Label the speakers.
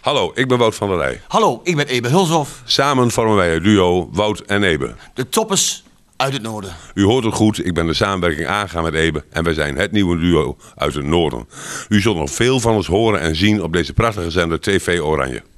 Speaker 1: Hallo, ik ben Wout van der Rij. Hallo, ik ben Ebe Hulshof. Samen vormen wij het duo Wout en Ebe. De toppers uit het noorden. U hoort het goed, ik ben de samenwerking aangegaan met Ebe en wij zijn het nieuwe duo uit het noorden. U zult nog veel van ons horen en zien op deze prachtige zender TV Oranje.